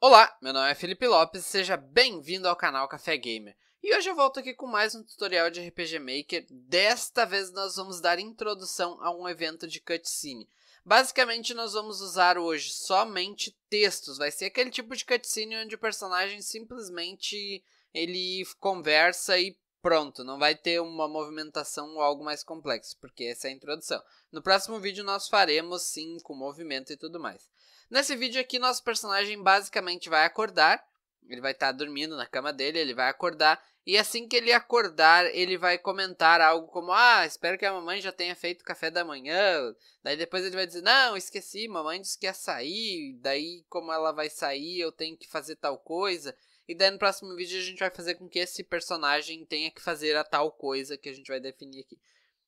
Olá, meu nome é Felipe Lopes e seja bem-vindo ao canal Café Gamer. E hoje eu volto aqui com mais um tutorial de RPG Maker. Desta vez nós vamos dar introdução a um evento de cutscene. Basicamente nós vamos usar hoje somente textos, vai ser aquele tipo de cutscene onde o personagem simplesmente ele conversa e pronto, não vai ter uma movimentação ou algo mais complexo, porque essa é a introdução. No próximo vídeo nós faremos sim com movimento e tudo mais. Nesse vídeo aqui, nosso personagem basicamente vai acordar. Ele vai estar tá dormindo na cama dele, ele vai acordar. E assim que ele acordar, ele vai comentar algo como: Ah, espero que a mamãe já tenha feito café da manhã. Daí depois ele vai dizer: Não, esqueci, mamãe disse que ia sair. Daí, como ela vai sair, eu tenho que fazer tal coisa. E daí no próximo vídeo a gente vai fazer com que esse personagem tenha que fazer a tal coisa que a gente vai definir aqui.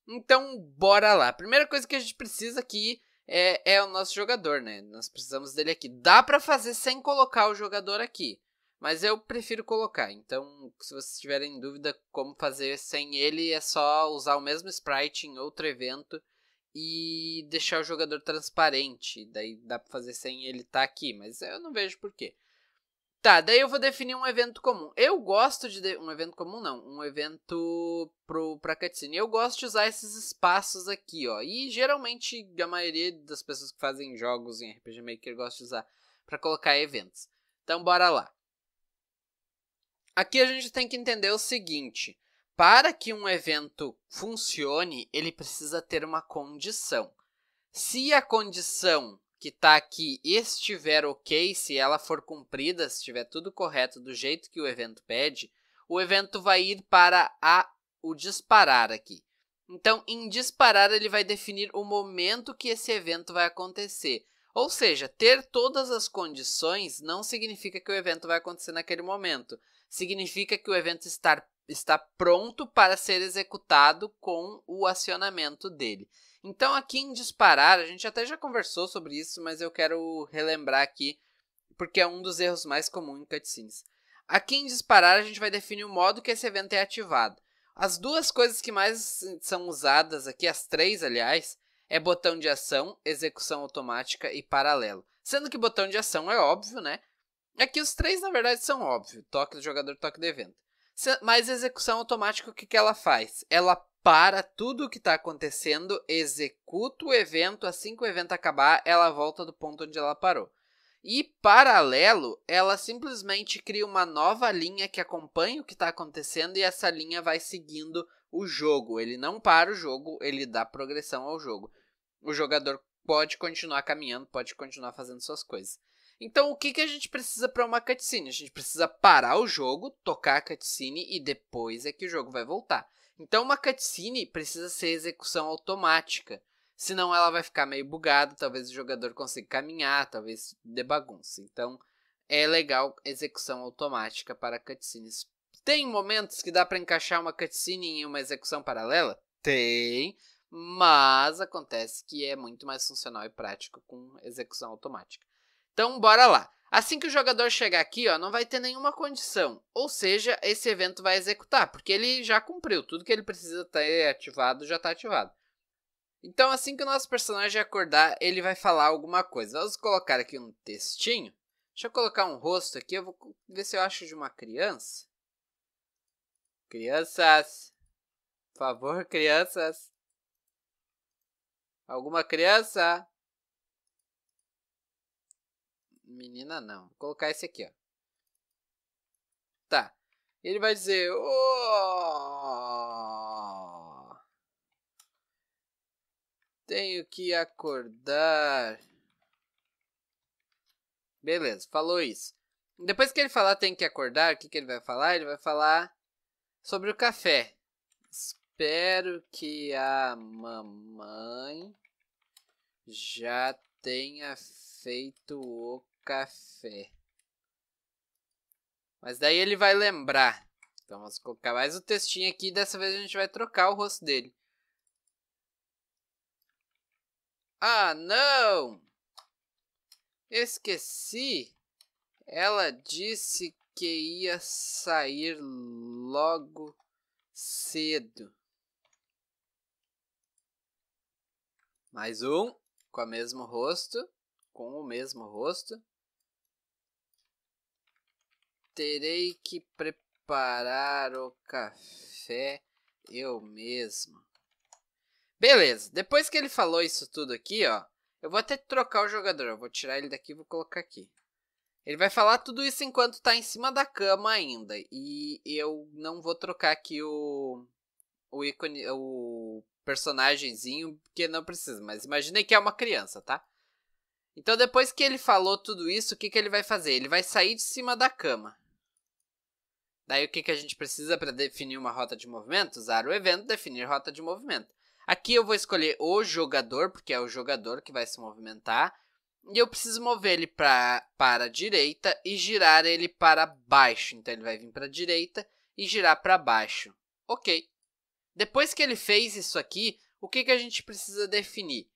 Então, bora lá. Primeira coisa que a gente precisa aqui é, é o nosso jogador, né? Nós precisamos dele aqui. Dá para fazer sem colocar o jogador aqui, mas eu prefiro colocar. Então, se vocês tiverem dúvida como fazer sem ele, é só usar o mesmo sprite em outro evento e deixar o jogador transparente. Daí dá pra fazer sem ele estar tá aqui, mas eu não vejo porquê. Tá, daí eu vou definir um evento comum. Eu gosto de, de... Um evento comum, não. Um evento pro, pra cutscene. Eu gosto de usar esses espaços aqui, ó. E geralmente a maioria das pessoas que fazem jogos em RPG Maker gosta de usar para colocar eventos. Então, bora lá. Aqui a gente tem que entender o seguinte. Para que um evento funcione, ele precisa ter uma condição. Se a condição que tá aqui estiver ok, se ela for cumprida, se estiver tudo correto do jeito que o evento pede, o evento vai ir para a, o disparar aqui. Então, em disparar, ele vai definir o momento que esse evento vai acontecer. Ou seja, ter todas as condições não significa que o evento vai acontecer naquele momento. Significa que o evento estar está pronto para ser executado com o acionamento dele. Então, aqui em disparar, a gente até já conversou sobre isso, mas eu quero relembrar aqui, porque é um dos erros mais comuns em cutscenes. Aqui em disparar, a gente vai definir o modo que esse evento é ativado. As duas coisas que mais são usadas aqui, as três, aliás, é botão de ação, execução automática e paralelo. Sendo que botão de ação é óbvio, né? Aqui é os três, na verdade, são óbvios. Toque do jogador, toque do evento. Mas execução automática, o que, que ela faz? Ela para tudo o que está acontecendo, executa o evento, assim que o evento acabar, ela volta do ponto onde ela parou. E paralelo, ela simplesmente cria uma nova linha que acompanha o que está acontecendo e essa linha vai seguindo o jogo. Ele não para o jogo, ele dá progressão ao jogo. O jogador pode continuar caminhando, pode continuar fazendo suas coisas. Então, o que, que a gente precisa para uma cutscene? A gente precisa parar o jogo, tocar a cutscene e depois é que o jogo vai voltar. Então, uma cutscene precisa ser execução automática. Senão, ela vai ficar meio bugada, talvez o jogador consiga caminhar, talvez dê bagunça. Então, é legal execução automática para cutscenes. Tem momentos que dá para encaixar uma cutscene em uma execução paralela? Tem, mas acontece que é muito mais funcional e prático com execução automática. Então, bora lá. Assim que o jogador chegar aqui, ó, não vai ter nenhuma condição. Ou seja, esse evento vai executar, porque ele já cumpriu. Tudo que ele precisa ter tá ativado já está ativado. Então, assim que o nosso personagem acordar, ele vai falar alguma coisa. Vamos colocar aqui um textinho. Deixa eu colocar um rosto aqui. Eu vou ver se eu acho de uma criança. Crianças. Por favor, crianças. Alguma criança? Menina não. Vou colocar esse aqui, ó. Tá. Ele vai dizer... Oh, tenho que acordar. Beleza, falou isso. Depois que ele falar tem que acordar, o que, que ele vai falar? Ele vai falar sobre o café. Espero que a mamãe já tenha feito o café. Mas daí ele vai lembrar. Então vamos colocar mais o textinho aqui. Dessa vez a gente vai trocar o rosto dele. Ah, não! Esqueci! Ela disse que ia sair logo cedo. Mais um, com o mesmo rosto, com o mesmo rosto. Terei que preparar o café eu mesmo. Beleza, depois que ele falou isso tudo aqui, ó, eu vou até trocar o jogador. Eu vou tirar ele daqui e vou colocar aqui. Ele vai falar tudo isso enquanto tá em cima da cama ainda. E eu não vou trocar aqui o, o ícone, o personagemzinho, porque não precisa. Mas imaginei que é uma criança, tá? Então depois que ele falou tudo isso, o que, que ele vai fazer? Ele vai sair de cima da cama. Daí o que, que a gente precisa para definir uma rota de movimento? Usar o evento, definir rota de movimento. Aqui eu vou escolher o jogador, porque é o jogador que vai se movimentar. E eu preciso mover ele pra, para a direita e girar ele para baixo. Então ele vai vir para a direita e girar para baixo. Ok. Depois que ele fez isso aqui, o que, que a gente precisa definir?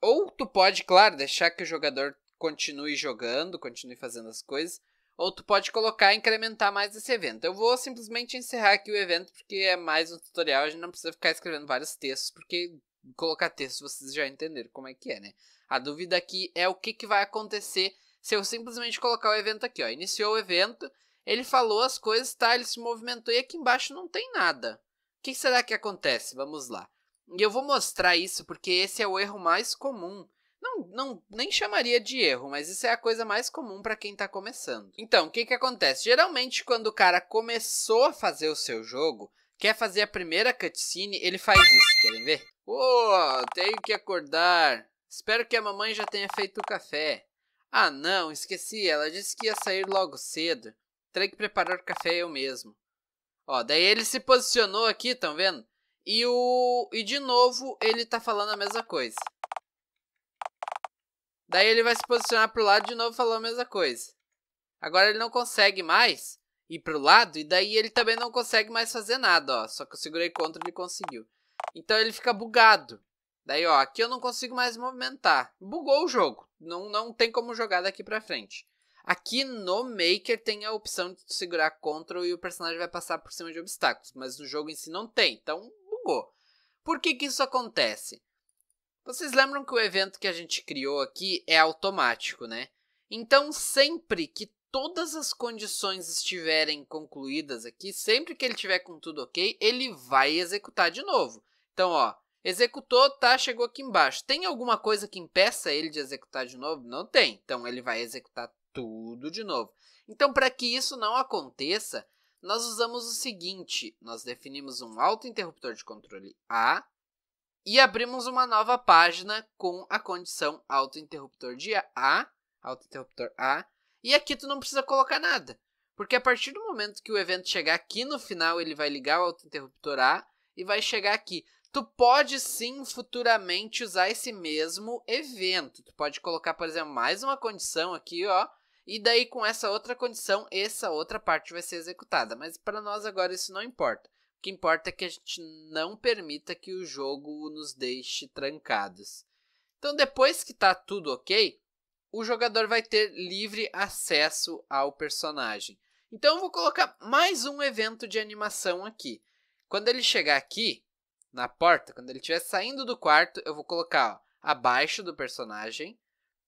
Ou tu pode, claro, deixar que o jogador continue jogando, continue fazendo as coisas, ou tu pode colocar e incrementar mais esse evento. Eu vou simplesmente encerrar aqui o evento, porque é mais um tutorial, a gente não precisa ficar escrevendo vários textos, porque colocar texto vocês já entenderam como é que é, né? A dúvida aqui é o que, que vai acontecer se eu simplesmente colocar o evento aqui, ó. Iniciou o evento, ele falou as coisas, tá? Ele se movimentou e aqui embaixo não tem nada. O que será que acontece? Vamos lá. E eu vou mostrar isso porque esse é o erro mais comum não, não nem chamaria de erro, mas isso é a coisa mais comum para quem está começando. Então, o que, que acontece? Geralmente, quando o cara começou a fazer o seu jogo, quer fazer a primeira cutscene, ele faz isso. Querem ver? Oh, tenho que acordar. Espero que a mamãe já tenha feito o café. Ah, não, esqueci. Ela disse que ia sair logo cedo. Terei que preparar o café eu mesmo. Ó, daí ele se posicionou aqui, estão vendo? E o e de novo ele tá falando a mesma coisa. Daí ele vai se posicionar pro lado de novo falou a mesma coisa. Agora ele não consegue mais ir pro lado e daí ele também não consegue mais fazer nada, ó. Só que eu segurei contra ele conseguiu. Então ele fica bugado. Daí, ó, aqui eu não consigo mais movimentar. Bugou o jogo. Não, não tem como jogar daqui pra frente. Aqui no Maker tem a opção de segurar Ctrl e o personagem vai passar por cima de obstáculos, mas no jogo em si não tem, então bugou. Por que que isso acontece? Vocês lembram que o evento que a gente criou aqui é automático, né? Então, sempre que todas as condições estiverem concluídas aqui, sempre que ele tiver com tudo ok, ele vai executar de novo. Então, ó, executou, tá, chegou aqui embaixo. Tem alguma coisa que impeça ele de executar de novo? Não tem. Então, ele vai executar tudo de novo. Então, para que isso não aconteça, nós usamos o seguinte, nós definimos um autointerruptor interruptor de controle A e abrimos uma nova página com a condição autointerruptor de A, autointerruptor A, e aqui tu não precisa colocar nada, porque a partir do momento que o evento chegar aqui no final, ele vai ligar o autointerruptor A e vai chegar aqui. Tu pode sim futuramente usar esse mesmo evento. Tu pode colocar, por exemplo, mais uma condição aqui, ó, e daí com essa outra condição, essa outra parte vai ser executada, mas para nós agora isso não importa. O que importa é que a gente não permita que o jogo nos deixe trancados. Então, depois que está tudo ok, o jogador vai ter livre acesso ao personagem. Então, eu vou colocar mais um evento de animação aqui. Quando ele chegar aqui, na porta, quando ele estiver saindo do quarto, eu vou colocar ó, abaixo do personagem,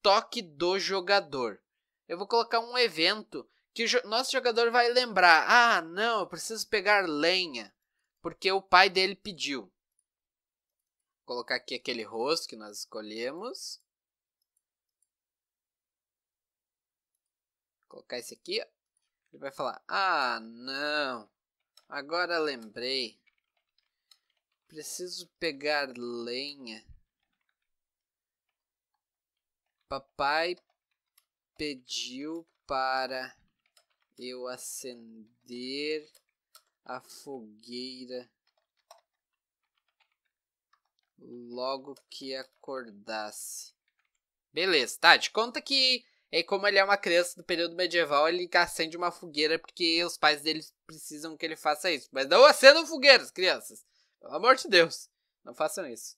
toque do jogador. Eu vou colocar um evento que o jo nosso jogador vai lembrar. Ah, não, eu preciso pegar lenha porque o pai dele pediu. Vou colocar aqui aquele rosto que nós escolhemos. Vou colocar esse aqui. Ele vai falar: Ah, não. Agora lembrei. Preciso pegar lenha. Papai pediu para eu acender a fogueira logo que acordasse. Beleza, tá, de conta que é como ele é uma criança do período medieval, ele acende uma fogueira porque os pais dele precisam que ele faça isso. Mas não acendam fogueiras, crianças. Pelo amor de Deus. Não façam isso.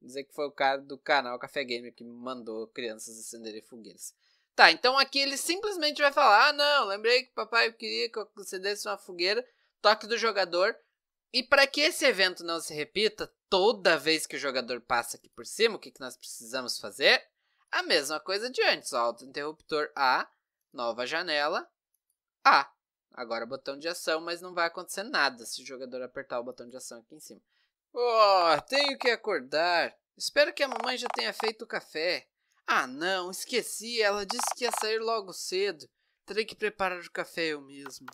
Vou dizer que foi o cara do canal Café Gamer que mandou crianças acenderem fogueiras. Tá, então aqui ele simplesmente vai falar: Ah, não, lembrei que papai queria que eu acendesse uma fogueira toque do jogador. E para que esse evento não se repita toda vez que o jogador passa aqui por cima, o que, que nós precisamos fazer? A mesma coisa de antes, alto interruptor A, nova janela, A. Agora botão de ação, mas não vai acontecer nada se o jogador apertar o botão de ação aqui em cima. Oh, tenho que acordar. Espero que a mamãe já tenha feito o café. Ah, não, esqueci. Ela disse que ia sair logo cedo. Terei que preparar o café eu mesmo.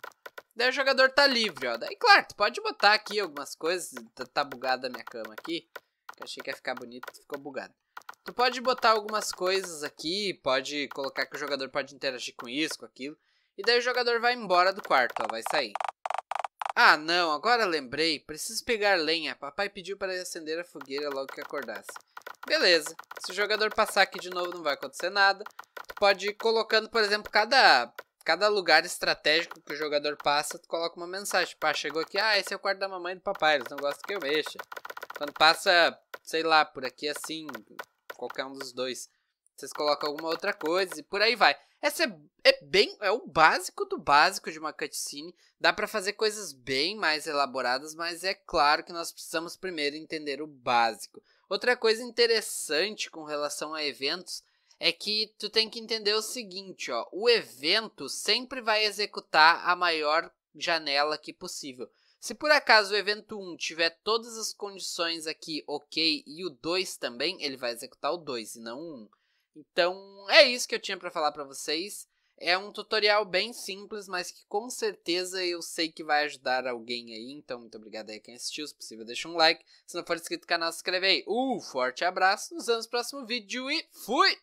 Daí o jogador tá livre, ó. Daí, claro, tu pode botar aqui algumas coisas. Tá, tá bugada a minha cama aqui. Que achei que ia ficar bonito, ficou bugado. Tu pode botar algumas coisas aqui, pode colocar que o jogador pode interagir com isso, com aquilo. E daí o jogador vai embora do quarto, ó, vai sair. Ah, não, agora lembrei. Preciso pegar lenha. Papai pediu para acender a fogueira logo que acordasse. Beleza. Se o jogador passar aqui de novo, não vai acontecer nada. Tu pode ir colocando, por exemplo, cada cada lugar estratégico que o jogador passa, tu coloca uma mensagem. Tipo, ah, chegou aqui, ah, esse é o quarto da mamãe e do papai, eles não gostam que eu mexa. Quando passa, sei lá, por aqui assim, qualquer um dos dois, vocês colocam alguma outra coisa e por aí vai. Essa é, é bem, é o básico do básico de uma cutscene. Dá para fazer coisas bem mais elaboradas, mas é claro que nós precisamos primeiro entender o básico. Outra coisa interessante com relação a eventos é que tu tem que entender o seguinte, ó, o evento sempre vai executar a maior janela que possível. Se por acaso o evento 1 tiver todas as condições aqui ok e o 2 também, ele vai executar o 2 e não o 1. Então é isso que eu tinha para falar para vocês. É um tutorial bem simples, mas que com certeza eu sei que vai ajudar alguém aí. Então, muito obrigado aí a quem assistiu. Se possível, deixa um like. Se não for inscrito no canal, se inscreve aí. Um forte abraço, nos vemos no próximo vídeo e fui!